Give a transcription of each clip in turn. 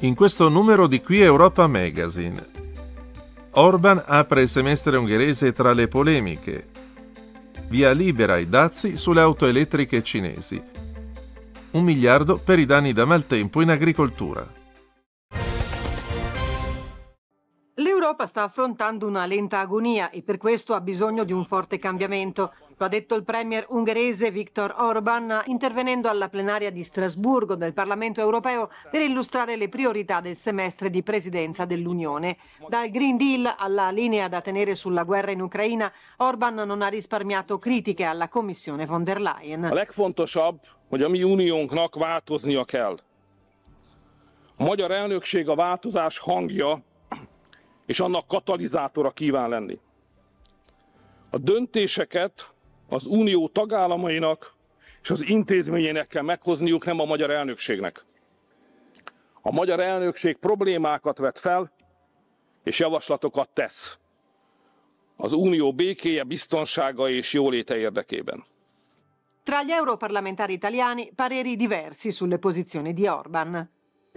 in questo numero di Qui Europa Magazine. Orban apre il semestre ungherese tra le polemiche. Via libera i dazi sulle auto elettriche cinesi. Un miliardo per i danni da maltempo in agricoltura. L'Europa sta affrontando una lenta agonia e per questo ha bisogno di un forte cambiamento. Lo ha detto il premier ungherese Viktor Orban intervenendo alla plenaria di Strasburgo del Parlamento europeo per illustrare le priorità del semestre di presidenza dell'Unione. Dal Green Deal alla linea da tenere sulla guerra in Ucraina, Orban non ha risparmiato critiche alla Commissione von der Leyen. A legfontosabb, hogy a mi uniónknak változnia unione A magyar elnökség a változás hangja, és annak katalizátora kíván lenni. A döntéseket az unió tagállamainak és az intézményének kell meghozniuk, nem a magyar elnökségnek. A magyar elnökség problémákat vet fel, és javaslatokat tesz az unió békéje, biztonsága és jóléte érdekében. Tra gli europarlamentari italiani pareri diversi sulle posizioni di Orban.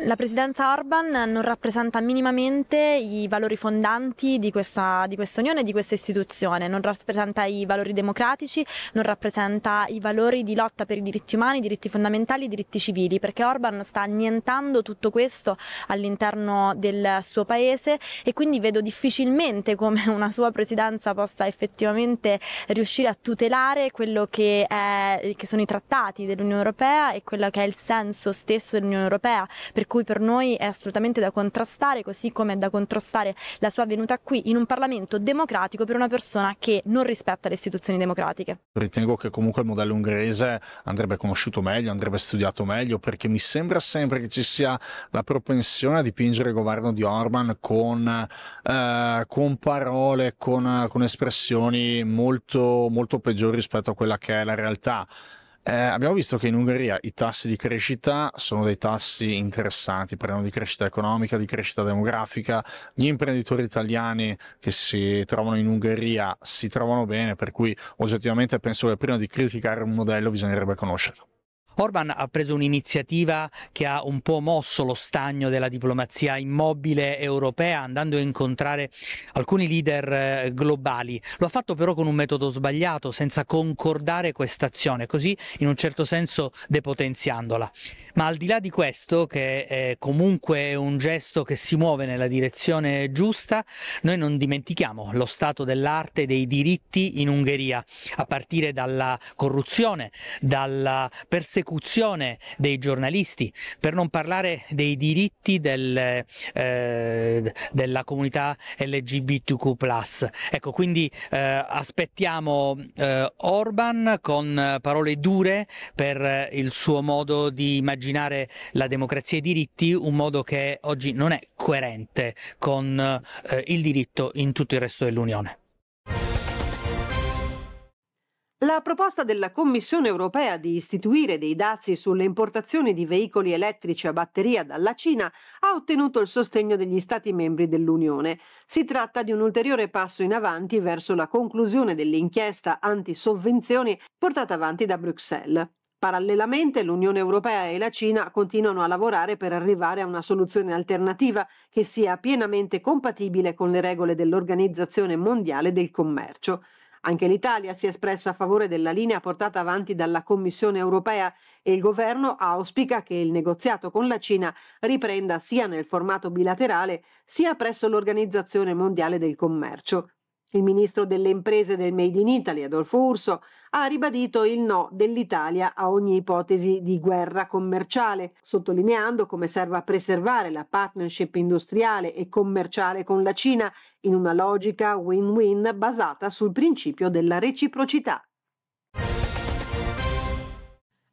La presidenza Orban non rappresenta minimamente i valori fondanti di questa, di questa unione e di questa istituzione, non rappresenta i valori democratici, non rappresenta i valori di lotta per i diritti umani, i diritti fondamentali, i diritti civili, perché Orban sta annientando tutto questo all'interno del suo paese e quindi vedo difficilmente come una sua presidenza possa effettivamente riuscire a tutelare quello che, è, che sono i trattati dell'Unione Europea e quello che è il senso stesso dell'Unione Europea. Per cui per noi è assolutamente da contrastare, così come è da contrastare la sua venuta qui in un Parlamento democratico per una persona che non rispetta le istituzioni democratiche. Ritengo che comunque il modello ungherese andrebbe conosciuto meglio, andrebbe studiato meglio, perché mi sembra sempre che ci sia la propensione a dipingere il governo di Orban con, eh, con parole, con, con espressioni molto, molto peggiori rispetto a quella che è la realtà. Eh, abbiamo visto che in Ungheria i tassi di crescita sono dei tassi interessanti, parliamo di crescita economica, di crescita demografica, gli imprenditori italiani che si trovano in Ungheria si trovano bene, per cui oggettivamente penso che prima di criticare un modello bisognerebbe conoscerlo. Orban ha preso un'iniziativa che ha un po' mosso lo stagno della diplomazia immobile europea andando a incontrare alcuni leader eh, globali. Lo ha fatto però con un metodo sbagliato, senza concordare questa azione, così in un certo senso depotenziandola. Ma al di là di questo, che è comunque un gesto che si muove nella direzione giusta, noi non dimentichiamo lo stato dell'arte e dei diritti in Ungheria, a partire dalla corruzione, dalla persecuzione persecuzione dei giornalisti, per non parlare dei diritti del, eh, della comunità LGBTQ. Ecco, quindi eh, aspettiamo eh, Orban con parole dure per il suo modo di immaginare la democrazia e i diritti, un modo che oggi non è coerente con eh, il diritto in tutto il resto dell'Unione. La proposta della Commissione europea di istituire dei dazi sulle importazioni di veicoli elettrici a batteria dalla Cina ha ottenuto il sostegno degli Stati membri dell'Unione. Si tratta di un ulteriore passo in avanti verso la conclusione dell'inchiesta antisovvenzioni portata avanti da Bruxelles. Parallelamente l'Unione Europea e la Cina continuano a lavorare per arrivare a una soluzione alternativa che sia pienamente compatibile con le regole dell'Organizzazione Mondiale del Commercio. Anche l'Italia si è espressa a favore della linea portata avanti dalla Commissione europea e il governo auspica che il negoziato con la Cina riprenda sia nel formato bilaterale sia presso l'Organizzazione Mondiale del Commercio, il ministro delle imprese del Made in Italy, Adolfo Urso, ha ribadito il no dell'Italia a ogni ipotesi di guerra commerciale, sottolineando come serva preservare la partnership industriale e commerciale con la Cina in una logica win-win basata sul principio della reciprocità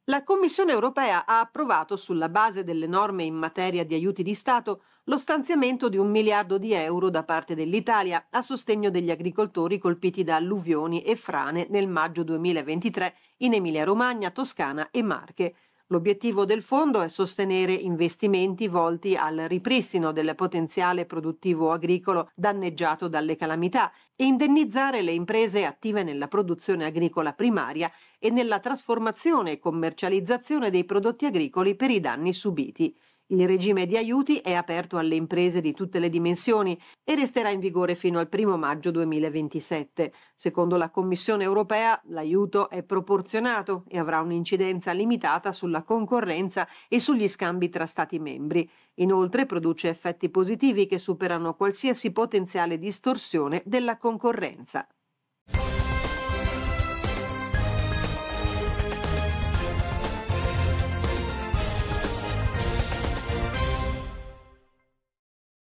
la Commissione europea ha approvato, sulla base delle norme in materia di aiuti di Stato, lo stanziamento di un miliardo di euro da parte dell'Italia a sostegno degli agricoltori colpiti da alluvioni e frane nel maggio 2023 in Emilia-Romagna, Toscana e Marche. L'obiettivo del fondo è sostenere investimenti volti al ripristino del potenziale produttivo agricolo danneggiato dalle calamità e indennizzare le imprese attive nella produzione agricola primaria e nella trasformazione e commercializzazione dei prodotti agricoli per i danni subiti. Il regime di aiuti è aperto alle imprese di tutte le dimensioni e resterà in vigore fino al 1 maggio 2027. Secondo la Commissione europea l'aiuto è proporzionato e avrà un'incidenza limitata sulla concorrenza e sugli scambi tra Stati membri. Inoltre produce effetti positivi che superano qualsiasi potenziale distorsione della concorrenza.